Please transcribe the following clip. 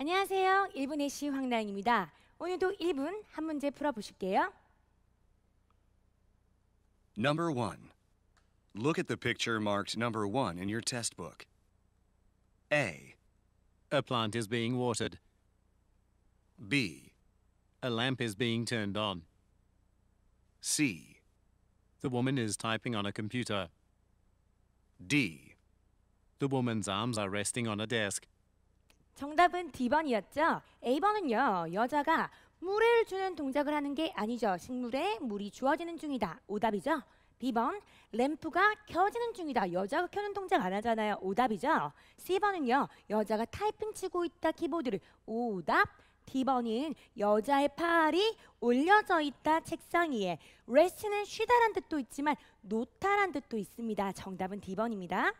안녕하세요. 오늘도 1분 한 문제 Number 1. Look at the picture marked number 1 in your test book. A. A plant is being watered. B. A lamp is being turned on. C. The woman is typing on a computer. D. The woman's arms are resting on a desk. 정답은 D번이었죠. A번은요. 여자가 물을 주는 동작을 하는 게 아니죠. 식물에 물이 주어지는 중이다. 오답이죠. B번 램프가 켜지는 중이다. 여자가 켜는 동작 안 하잖아요. 오답이죠. C번은요. 여자가 타이핑 치고 있다 키보드를 오답. D번인 여자의 팔이 올려져 있다 책상 위에 r e s 는 쉬다란 뜻도 있지만 놓다란 뜻도 있습니다. 정답은 D번입니다.